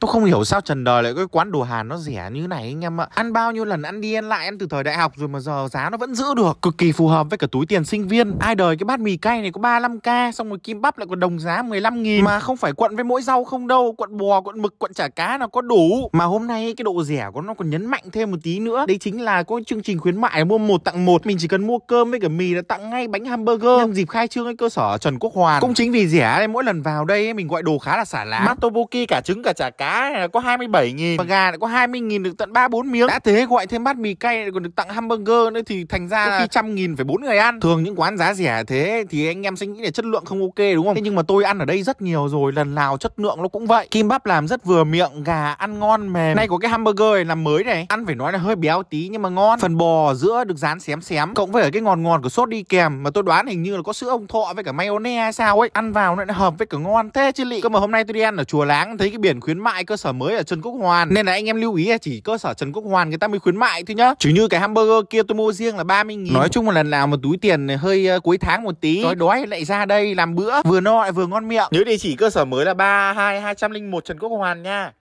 Tôi không hiểu sao trần đời lại cái quán đồ Hàn nó rẻ như này anh em ạ. Ăn bao nhiêu lần ăn đi ăn lại ăn từ thời đại học rồi mà giờ giá nó vẫn giữ được. Cực kỳ phù hợp với cả túi tiền sinh viên. Ai đời cái bát mì cay này có 35k xong rồi kim bắp lại còn đồng giá 15 nghìn mà không phải quận với mỗi rau không đâu, quận bò, quận mực, quận chả cá nó có đủ. Mà hôm nay cái độ rẻ của nó còn nhấn mạnh thêm một tí nữa. Đấy chính là có chương trình khuyến mại mua một tặng một. Mình chỉ cần mua cơm với cả mì là tặng ngay bánh hamburger. Nhân dịp khai trương cái cơ sở Trần Quốc Hoàn. Cũng chính vì rẻ nên mỗi lần vào đây mình gọi đồ khá là xả lá. Matoboki cả trứng cả chả cá cá này có 27 nghìn Và gà này có 20 nghìn được tận 3-4 miếng Đã thế gọi thêm bát mì cay còn được tặng hamburger nữa Thì thành ra là trăm nghìn phải bốn người ăn Thường những quán giá rẻ thế thì anh em sẽ nghĩ là chất lượng không ok đúng không Thế nhưng mà tôi ăn ở đây rất nhiều rồi Lần nào chất lượng nó cũng vậy Kim bắp làm rất vừa miệng Gà ăn ngon mềm Nay có cái hamburger này làm mới này Ăn phải nói là hơi béo tí nhưng mà ngon Phần bò giữa được dán xém xém Cộng với cái ngọt ngọt của sốt đi kèm Mà tôi đoán hình như là có sữa ông thọ với cả mayonnaise hay sao ấy Ăn vào nó hợp với cả ngon thế chứ lị Cơ mà hôm nay tôi đi ăn ở chùa Láng Thấy cái biển khuyến mại mại cơ sở mới ở Trần Quốc Hoàn Nên là anh em lưu ý chỉ cơ sở Trần Quốc Hoàn người ta mới khuyến mại thôi nhá Chứ như cái hamburger kia tôi mua riêng là 30 nghìn Nói chung một lần nào một túi tiền hơi ờ, cuối tháng một tí Đói đói lại ra đây làm bữa vừa no lại vừa ngon miệng Nhớ địa chỉ cơ sở mới là 32 201 Trần Quốc Hoàn nha